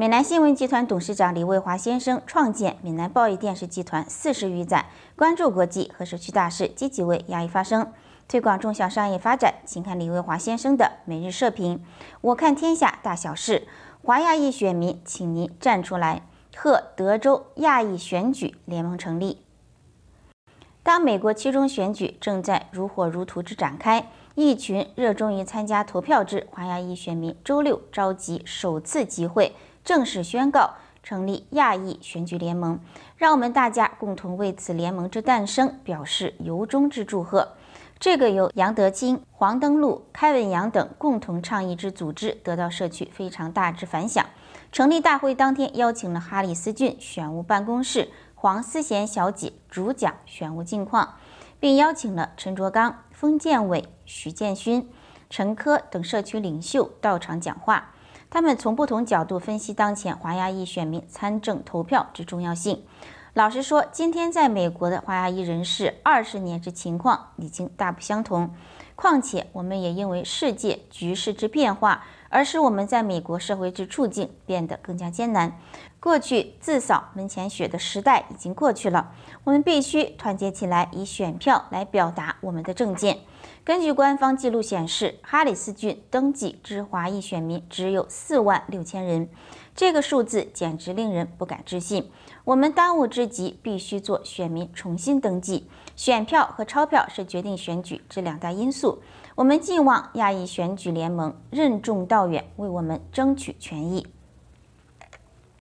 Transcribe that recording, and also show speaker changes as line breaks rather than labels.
闽南新闻集团董事长李卫华先生创建闽南报业电视集团四十余载，关注国际和社区大事，积极为亚裔发声，推广中小商业发展。请看李卫华先生的每日社评：“我看天下大小事，华亚裔选民，请您站出来！”贺德州亚裔选举联盟成立。当美国其中选举正在如火如荼之展开，一群热衷于参加投票之华亚裔选民，周六召集首次集会。正式宣告成立亚裔选举联盟，让我们大家共同为此联盟之诞生表示由衷之祝贺。这个由杨德金、黄登禄、开文阳等共同倡议之组织，得到社区非常大之反响。成立大会当天，邀请了哈里斯郡选务办公室黄思贤小姐主讲选务近况，并邀请了陈卓刚、封建伟、徐建勋、陈科等社区领袖到场讲话。他们从不同角度分析当前华裔裔选民参政投票之重要性。老实说，今天在美国的华裔裔人士二十年之情况已经大不相同。况且，我们也因为世界局势之变化，而使我们在美国社会之处境变得更加艰难。过去自扫门前雪的时代已经过去了，我们必须团结起来，以选票来表达我们的政见。根据官方记录显示，哈里斯郡登记之华裔选民只有四万六千人，这个数字简直令人不敢置信。我们当务之急必须做选民重新登记。选票和钞票是决定选举这两大因素。我们寄望亚裔选举联盟，任重道远，为我们争取权益。